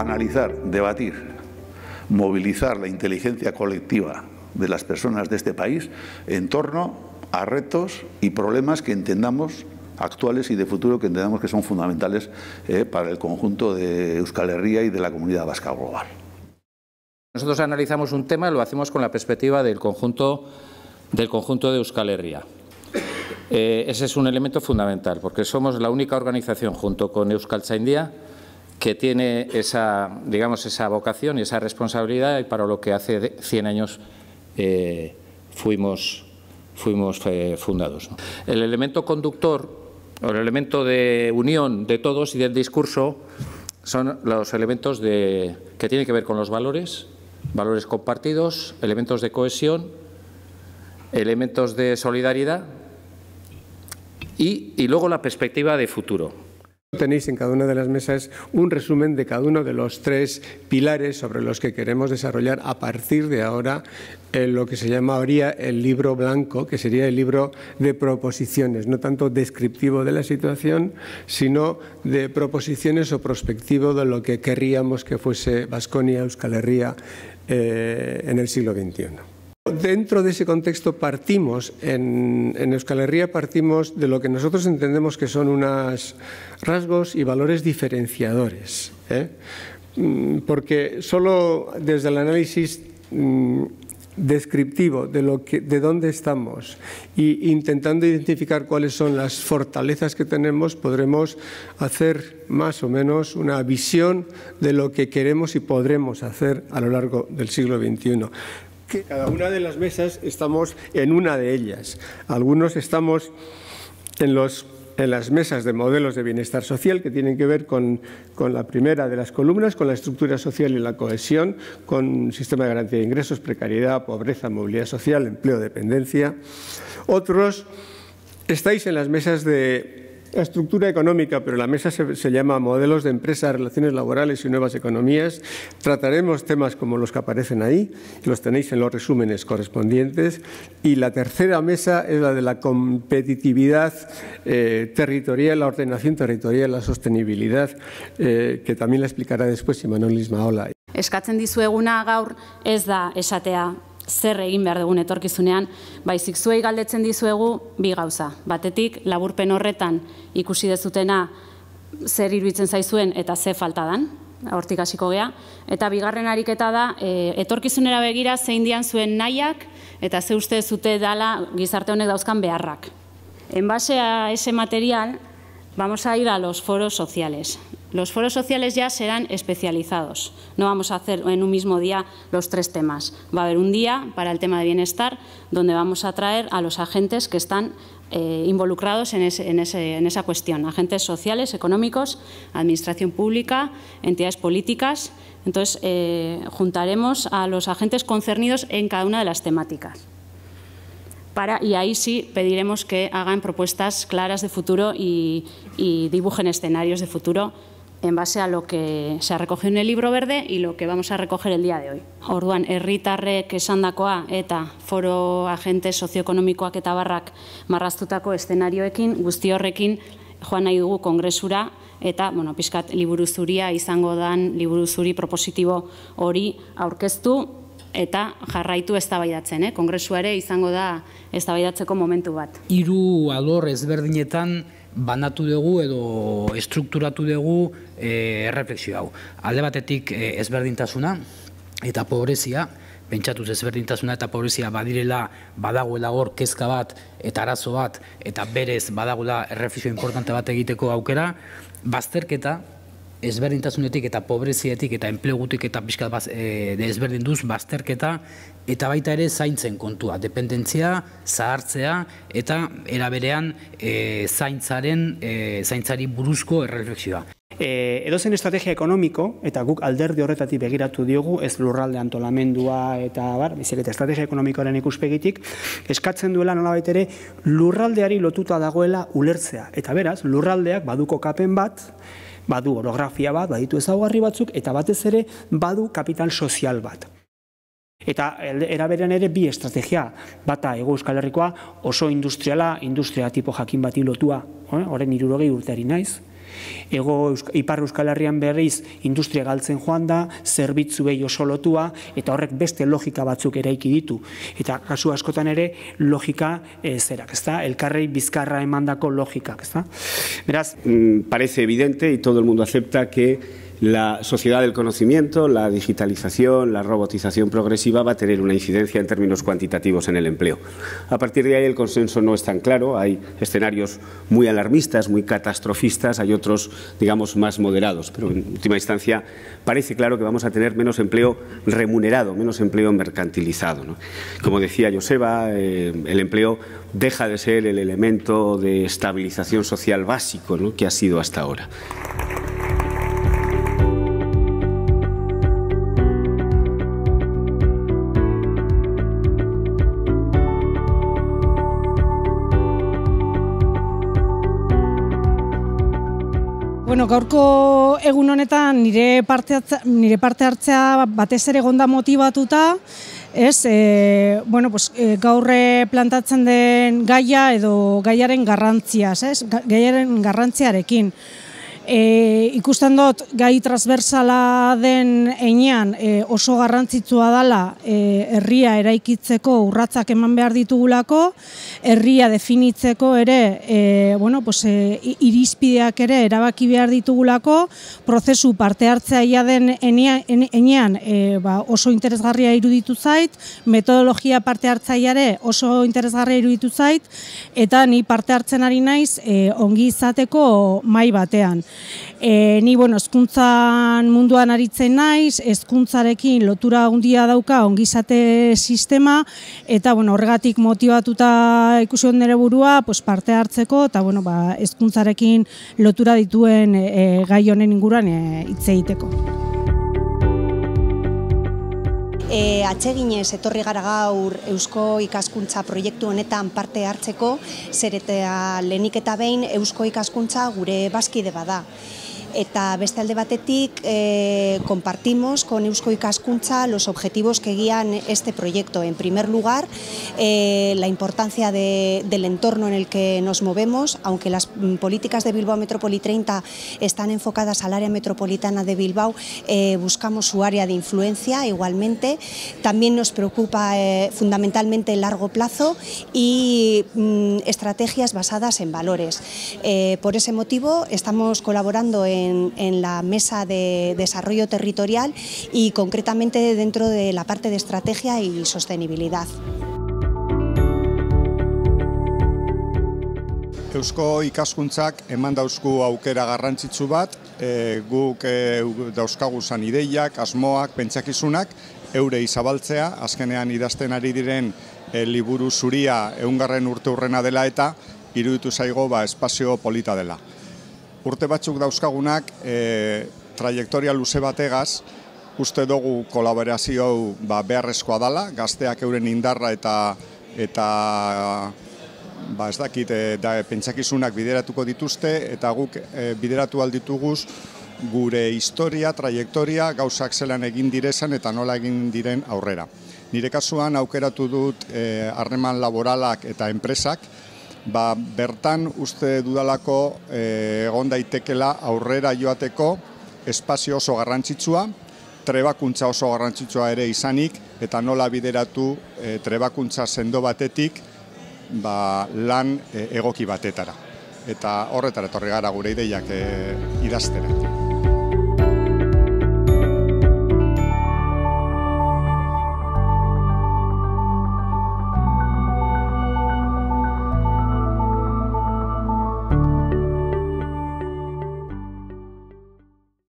analizar, debatir, movilizar la inteligencia colectiva de las personas de este país en torno a retos y problemas que entendamos actuales y de futuro que entendamos que son fundamentales eh, para el conjunto de Euskal Herria y de la comunidad vasca global. Nosotros analizamos un tema y lo hacemos con la perspectiva del conjunto, del conjunto de Euskal Herria. Eh, ese es un elemento fundamental, porque somos la única organización, junto con Euskal Chaindía que tiene esa, digamos, esa vocación y esa responsabilidad y para lo que hace 100 años eh, fuimos, fuimos eh, fundados. El elemento conductor o el elemento de unión de todos y del discurso son los elementos de, que tienen que ver con los valores, valores compartidos, elementos de cohesión, elementos de solidaridad y luego la perspectiva de futuro. Tenéis en cada una de las mesas un resumen de cada uno de los tres pilares sobre los que queremos desarrollar a partir de ahora en eh, lo que se llamaría el libro blanco, que sería el libro de proposiciones, no tanto descriptivo de la situación, sino de proposiciones o prospectivo de lo que querríamos que fuese Vasconia, Euskal Herria eh, en el siglo XXI. Dentro de ese contexto partimos, en, en, Euskal Herria partimos de lo que nosotros entendemos que son unos rasgos y valores diferenciadores, ¿eh? mm, porque solo desde el análisis mm, descriptivo de, lo de dónde estamos e intentando identificar cuáles son las fortalezas que tenemos, podremos hacer más o menos una visión de lo que queremos y podremos hacer a lo largo del siglo XXI que cada una de las mesas estamos en una de ellas. Algunos estamos en los en las mesas de modelos de bienestar social que tienen que ver con, con, la primera de las columnas, con la estructura social y la cohesión, con sistema de garantía de ingresos, precariedad, pobreza, movilidad social, empleo, dependencia. Otros estáis en las mesas de estructura económica, pero la mesa se, llama modelos de Empresas, relaciones laborales y nuevas economías. Trataremos temas como los que aparecen ahí, los tenéis en los resúmenes correspondientes. Y la tercera mesa es la de la competitividad eh, territorial, la ordenación territorial, la sostenibilidad, eh, que también la explicará después Imanol Ismaola. Eskatzen dizueguna gaur ez da esatea zer egin behar dugun etorkizunean, baizik zuei galdetzen dizuegu bi gauza. Batetik laburpen horretan ikusi dezutena zer iruditzen zaizuen eta ze falta dan, hortik hasiko gea, eta bigarren ariketa da e, etorkizunera begira zein dian zuen nahiak eta ze uste zute dala gizarte honek dauzkan beharrak. En base a ese material, vamos a ir a los foros sociales. Los foros sociales ya serán especializados. No vamos a hacer en un mismo día los tres temas. Va a haber un día para el tema de bienestar donde vamos a traer a los agentes que están eh, involucrados en, esa cuestión. Agentes sociales, económicos, administración pública, entidades políticas. Entonces, eh, juntaremos a los agentes concernidos en cada una de las temáticas. y ahí sí pediremos que hagan propuestas claras de futuro y dibujen escenarios de futuro en base a lo que se ha recogido en el libro verde y lo que vamos a recoger el día de hoy. Orduan, herritarrek esandakoa eta foro agente sozioekonomikoak eta barrak marraztutako eszenarioekin guzti horrekin joan nahi dugu kongresura eta, bueno, pizkat, liburu zuria izango dan liburu zuri propositibo hori aurkeztu eta jarraitu eztabaidatzen, eh? Kongresua ere izango da eztabaidatzeko momentu bat. Hiru alor ezberdinetan banatu dugu edo estrukturatu dugu eh erreflexio hau. Alde batetik eh, ezberdintasuna eta pobrezia pentsatuz ezberdintasuna eta pobrezia badirela badagoela hor kezka bat eta arazo bat eta berez badagoela erreflexio importante bat egiteko aukera, bazterketa, ezberdintasunetik eta pobrezietik eta enplegutik eta pixkat baz, ezberdin eh, duz bazterketa eta baita ere zaintzen kontua, dependentzia, zahartzea eta eraberean eh, zaintzaren, e, zaintzari buruzko erreflexioa. E, edo estrategia ekonomiko eta guk alderdi horretatik begiratu diogu ez lurralde antolamendua eta bar, bizik eta estrategia ekonomikoaren ikuspegitik eskatzen duela nola ere lurraldeari lotuta dagoela ulertzea eta beraz lurraldeak baduko kapen bat badu orografia bat, baditu ezaugarri batzuk, eta batez ere badu kapital sozial bat. Eta eraberen ere bi estrategia, bata ego euskal herrikoa oso industriala, industria tipo jakin bati lotua, horren eh, irurogei urteari naiz, Ego Ipar Euskal Herrian berriz industria galtzen joan da, zerbitzu behi eta horrek beste logika batzuk eraiki ditu. Eta kasu askotan ere logika e, zerak, ezta? Elkarrei bizkarra emandako logikak, ezta? Beraz, mm, parece evidente, y todo el mundo acepta, que La sociedad del conocimiento, la digitalización, la robotización progresiva va a tener una incidencia en términos cuantitativos en el empleo. A partir de ahí el consenso no es tan claro, hay escenarios muy alarmistas, muy catastrofistas, hay otros, digamos, más moderados, pero en última instancia parece claro que vamos a tener menos empleo remunerado, menos empleo mercantilizado. Como decía Joseba, eh, el empleo deja de ser el elemento de estabilización social básico que ha sido hasta ahora. Bueno, gaurko egun honetan nire parte, hartzea, nire parte hartzea batez ere gonda motibatuta, ez, e, bueno, pues, e, eh, gaurre plantatzen den gaia edo gaiaren garrantziaz, ez, gaiaren garrantziarekin e, ikusten dut gai transversala den enean e, oso garrantzitsua dala e, herria eraikitzeko urratzak eman behar ditugulako, herria definitzeko ere e, bueno, pues, e, irizpideak ere erabaki behar ditugulako, prozesu parte hartzea den enean, enean ba, oso interesgarria iruditu zait, metodologia parte hartzea oso interesgarria iruditu zait, eta ni parte hartzen ari naiz ongi izateko mai batean. E, ni, bueno, eskuntzan munduan aritzen naiz, eskuntzarekin lotura handia dauka ongizate sistema, eta, bueno, horregatik motivatuta ikusi hon burua, pues, parte hartzeko, eta, bueno, ba, eskuntzarekin lotura dituen e, e, gai honen inguruan e, hitz e, egiteko. E, atseginez etorri gara gaur Eusko Ikaskuntza proiektu honetan parte hartzeko, zeretea lenik eta behin Eusko Ikaskuntza gure bazkide bada. ...esta beste alde batetik, eh, compartimos con Eusko Cascuncha los objetivos que guían este proyecto. En primer lugar, eh, la importancia del entorno en el que nos movemos, aunque las mm, políticas de Bilbao Metrópoli 30 están enfocadas al área metropolitana de Bilbao, eh, buscamos su área de influencia igualmente. También nos preocupa fundamentalmente el largo plazo y mm, estrategias basadas en valores. por ese motivo, estamos colaborando en en, en la mesa de desarrollo territorial y concretamente dentro de la parte de estrategia y sostenibilidad. Eusko ikaskuntzak eman dauzku aukera garrantzitsu bat, e, guk e, dauzkagu zan ideiak, asmoak, pentsakizunak, eure izabaltzea, azkenean idazten ari diren eh, liburu zuria eungarren urte urrena dela eta iruditu zaigo ba, espazio polita dela urte batzuk dauzkagunak e, trajektoria luze bategaz, uste dugu kolaborazio ba, beharrezkoa dala, gazteak euren indarra eta eta ba ez dakit, e, da, pentsakizunak bideratuko dituzte, eta guk e, bideratu aldituguz gure historia, trajektoria, gauzak zelan egin direzan eta nola egin diren aurrera. Nire kasuan aukeratu dut e, harreman laboralak eta enpresak, ba, bertan uste dudalako eh, egon daitekela aurrera joateko espazio oso garrantzitsua, trebakuntza oso garrantzitsua ere izanik eta nola bideratu eh, trebakuntza sendo batetik ba, lan eh, egoki batetara. Eta horretara etorri gara gure ideiak e,